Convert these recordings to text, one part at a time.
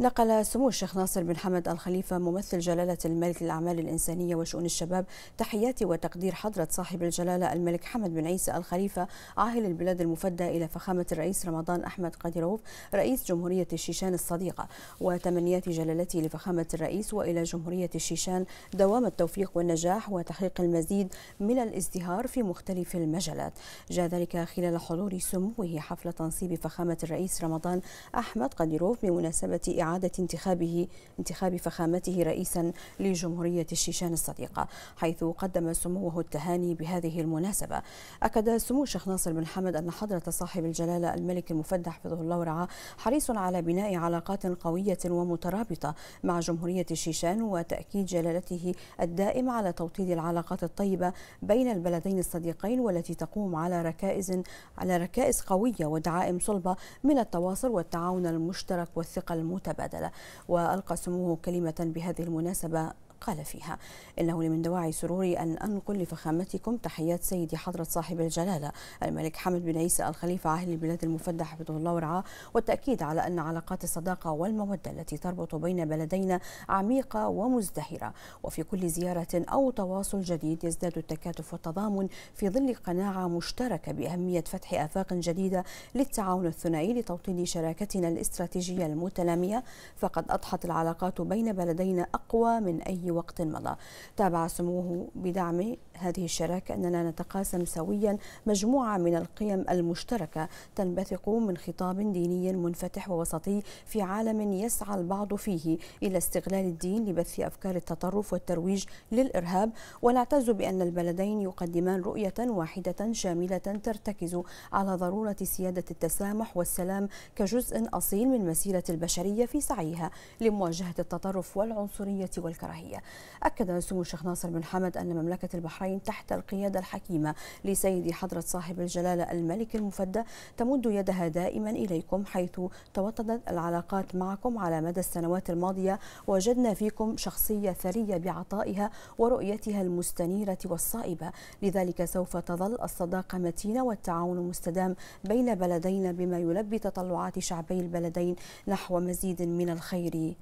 نقل سمو الشيخ ناصر بن حمد الخليفة ممثل جلالة الملك للأعمال الإنسانية وشؤون الشباب تحياتي وتقدير حضرة صاحب الجلالة الملك حمد بن عيسى الخليفة عاهل البلاد المفدى إلى فخامة الرئيس رمضان أحمد قديروف رئيس جمهورية الشيشان الصديقة وتمنيات جلالته لفخامة الرئيس وإلى جمهورية الشيشان دوام التوفيق والنجاح وتحقيق المزيد من الازدهار في مختلف المجالات جاء ذلك خلال حضور سموه حفل تنصيب فخامة الرئيس رمضان أحمد قديروف بمناسبة إعادة إعادة انتخابه انتخاب فخامته رئيسا لجمهورية الشيشان الصديقة حيث قدم سموه التهاني بهذه المناسبة أكد سمو الشيخ ناصر بن حمد أن حضرة صاحب الجلالة الملك المفدى حفظه الله ورعاه حريص على بناء علاقات قوية ومترابطة مع جمهورية الشيشان وتأكيد جلالته الدائم على توطيد العلاقات الطيبة بين البلدين الصديقين والتي تقوم على ركائز على ركائز قوية ودعائم صلبة من التواصل والتعاون المشترك والثقة المتبادلة المتبادله وألقى سموه كلمة بهذه المناسبة قال فيها إنه لمن دواعي سروري أن أنقل لفخامتكم تحيات سيدي حضرة صاحب الجلالة الملك حمد بن عيسى الخليفة عاهل البلاد المفدى حفظه الله ورعاه والتأكيد على أن علاقات الصداقة والمودة التي تربط بين بلدينا عميقة ومزدهرة وفي كل زيارة أو تواصل جديد يزداد التكاتف والتضامن في ظل قناعة مشتركة بأهمية فتح آفاق جديدة للتعاون الثنائي لتوطين شراكتنا الاستراتيجية المتنامية فقد أضحت العلاقات بين بلدينا أقوى من أي وقت مضى تابع سموه بدعم هذه الشراكة أننا نتقاسم سويا مجموعة من القيم المشتركة تنبثق من خطاب ديني منفتح ووسطي في عالم يسعى البعض فيه إلى استغلال الدين لبث أفكار التطرف والترويج للإرهاب ونعتز بأن البلدين يقدمان رؤية واحدة شاملة ترتكز على ضرورة سيادة التسامح والسلام كجزء أصيل من مسيرة البشرية في سعيها لمواجهة التطرف والعنصرية والكراهية أكد سمو الشيخ ناصر بن حمد أن مملكة البحرين تحت القيادة الحكيمة لسيد حضرة صاحب الجلالة الملك المفدى تمد يدها دائما إليكم حيث توطدت العلاقات معكم على مدى السنوات الماضية وجدنا فيكم شخصية ثرية بعطائها ورؤيتها المستنيرة والصائبة لذلك سوف تظل الصداقة متينة والتعاون مستدام بين بلدينا بما يلبي تطلعات شعبي البلدين نحو مزيد من الخير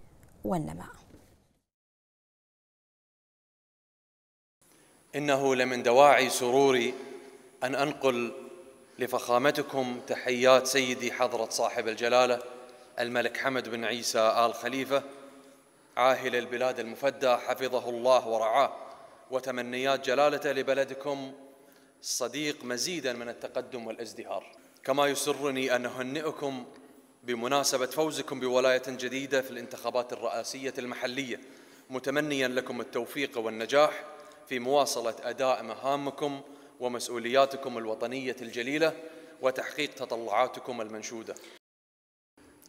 والنماء انه لمن دواعي سروري ان انقل لفخامتكم تحيات سيدي حضره صاحب الجلاله الملك حمد بن عيسى ال خليفه عاهل البلاد المفدى حفظه الله ورعاه وتمنيات جلالته لبلدكم صديق مزيدا من التقدم والازدهار كما يسرني ان اهنئكم بمناسبه فوزكم بولايه جديده في الانتخابات الرئاسيه المحليه متمنيا لكم التوفيق والنجاح في مواصلة أداء مهامكم ومسؤولياتكم الوطنية الجليلة وتحقيق تطلعاتكم المنشودة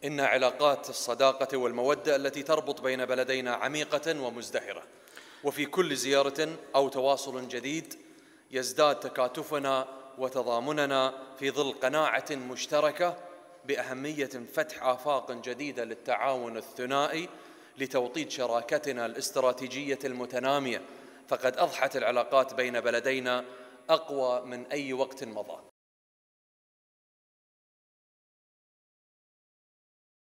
إن علاقات الصداقة والمودة التي تربط بين بلدينا عميقة ومزدهرة وفي كل زيارة أو تواصل جديد يزداد تكاتفنا وتضامننا في ظل قناعة مشتركة بأهمية فتح آفاق جديدة للتعاون الثنائي لتوطيد شراكتنا الاستراتيجية المتنامية فقد أضحت العلاقات بين بلدينا أقوى من أي وقت مضى